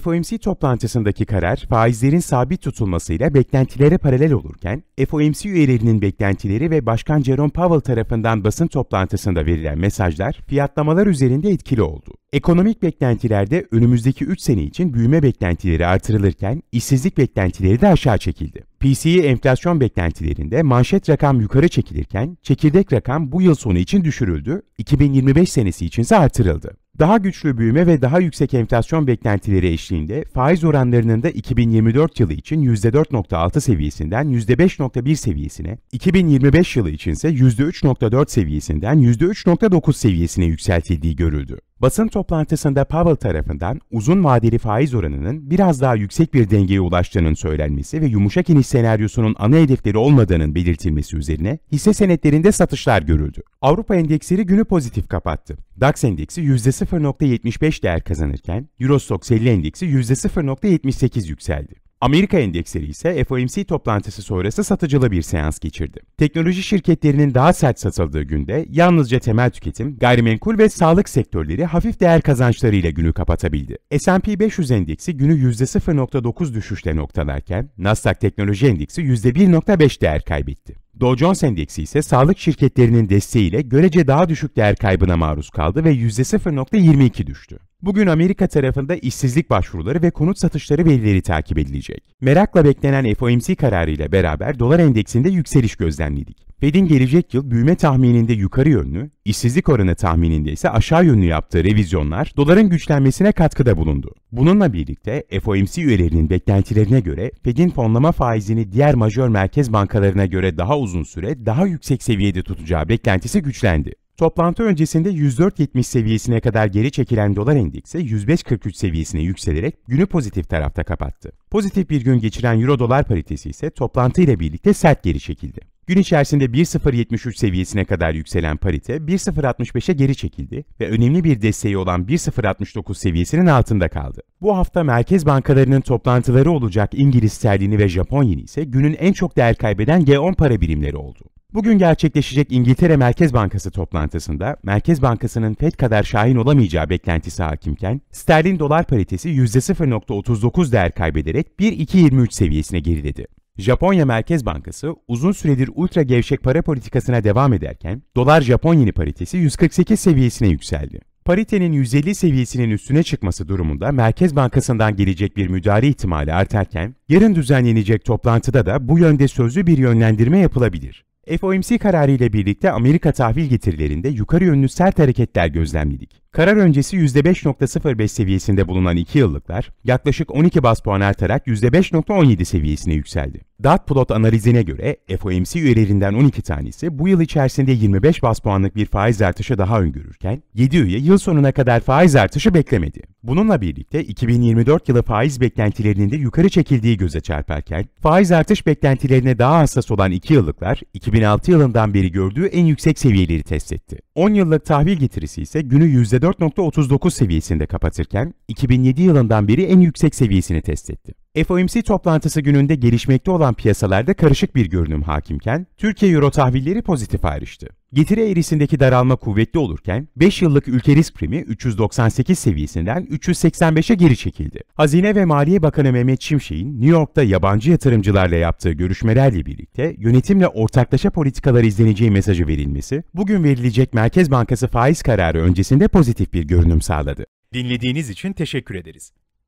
FOMC toplantısındaki karar faizlerin sabit tutulmasıyla beklentilere paralel olurken, FOMC üyelerinin beklentileri ve Başkan Jerome Powell tarafından basın toplantısında verilen mesajlar fiyatlamalar üzerinde etkili oldu. Ekonomik beklentilerde önümüzdeki 3 sene için büyüme beklentileri artırılırken işsizlik beklentileri de aşağı çekildi. PCE enflasyon beklentilerinde manşet rakam yukarı çekilirken çekirdek rakam bu yıl sonu için düşürüldü, 2025 senesi içinse artırıldı. Daha güçlü büyüme ve daha yüksek enflasyon beklentileri eşliğinde faiz oranlarının da 2024 yılı için %4.6 seviyesinden %5.1 seviyesine, 2025 yılı için ise %3.4 seviyesinden %3.9 seviyesine yükseltildiği görüldü. Basın toplantısında Powell tarafından uzun vadeli faiz oranının biraz daha yüksek bir dengeye ulaştığının söylenmesi ve yumuşak iniş senaryosunun ana hedefleri olmadığının belirtilmesi üzerine hisse senetlerinde satışlar görüldü. Avrupa endeksleri günü pozitif kapattı. DAX endeksi %0.75 değer kazanırken Eurostoxx 50 endeksi %0.78 yükseldi. Amerika endeksleri ise FOMC toplantısı sonrası satıcılı bir seans geçirdi. Teknoloji şirketlerinin daha sert satıldığı günde yalnızca temel tüketim, gayrimenkul ve sağlık sektörleri hafif değer kazançlarıyla günü kapatabildi. S&P 500 endeksi günü %0.9 düşüşle noktalarken Nasdaq Teknoloji Endeksi %1.5 değer kaybetti. Dow Jones Endeksi ise sağlık şirketlerinin desteğiyle görece daha düşük değer kaybına maruz kaldı ve %0.22 düştü. Bugün Amerika tarafında işsizlik başvuruları ve konut satışları verileri takip edilecek. Merakla beklenen FOMC kararı ile beraber dolar endeksinde yükseliş gözlemledik. Fed'in gelecek yıl büyüme tahmininde yukarı yönlü, işsizlik oranı tahmininde ise aşağı yönlü yaptığı revizyonlar doların güçlenmesine katkıda bulundu. Bununla birlikte FOMC üyelerinin beklentilerine göre Fed'in fonlama faizini diğer majör merkez bankalarına göre daha uzun süre daha yüksek seviyede tutacağı beklentisi güçlendi. Toplantı öncesinde 104.70 seviyesine kadar geri çekilen dolar endeksi 105.43 seviyesine yükselerek günü pozitif tarafta kapattı. Pozitif bir gün geçiren euro dolar paritesi ise toplantı ile birlikte sert geri çekildi. Gün içerisinde 1.073 seviyesine kadar yükselen parite 1.065'e geri çekildi ve önemli bir desteği olan 1.069 seviyesinin altında kaldı. Bu hafta merkez bankalarının toplantıları olacak İngiliz sterlini ve Japon yeni ise günün en çok değer kaybeden G10 para birimleri oldu. Bugün gerçekleşecek İngiltere Merkez Bankası toplantısında Merkez Bankası'nın FED kadar şahin olamayacağı beklentisi hakimken sterlin dolar paritesi %0.39 değer kaybederek 1.223 seviyesine geriledi. Japonya Merkez Bankası uzun süredir ultra gevşek para politikasına devam ederken dolar Japon yeni paritesi 148 seviyesine yükseldi. Paritenin 150 seviyesinin üstüne çıkması durumunda Merkez Bankası'ndan gelecek bir müdahale ihtimali artarken yarın düzenlenecek toplantıda da bu yönde sözlü bir yönlendirme yapılabilir. FOMC kararı ile birlikte Amerika tahvil getirilerinde yukarı yönlü sert hareketler gözlemledik. Karar öncesi %5.05 seviyesinde bulunan 2 yıllıklar yaklaşık 12 bas puan artarak %5.17 seviyesine yükseldi. Dartplot analizine göre FOMC üyelerinden 12 tanesi bu yıl içerisinde 25 bas puanlık bir faiz artışı daha öngörürken 7 üye yıl sonuna kadar faiz artışı beklemedi. Bununla birlikte 2024 yılı faiz beklentilerinin de yukarı çekildiği göze çarparken faiz artış beklentilerine daha hassas olan 2 yıllıklar 2006 yılından beri gördüğü en yüksek seviyeleri test etti. 10 yıllık tahvil getirisi ise günü %4.39 seviyesinde kapatırken 2007 yılından beri en yüksek seviyesini test etti. FOMC toplantısı gününde gelişmekte olan piyasalarda karışık bir görünüm hakimken, Türkiye Euro tahvilleri pozitif ayrıştı. Getiri eğrisindeki daralma kuvvetli olurken, 5 yıllık ülke risk primi 398 seviyesinden 385'e geri çekildi. Hazine ve Maliye Bakanı Mehmet Şimşek'in New York'ta yabancı yatırımcılarla yaptığı görüşmelerle birlikte yönetimle ortaklaşa politikalar izleneceği mesajı verilmesi, bugün verilecek Merkez Bankası faiz kararı öncesinde pozitif bir görünüm sağladı. Dinlediğiniz için teşekkür ederiz.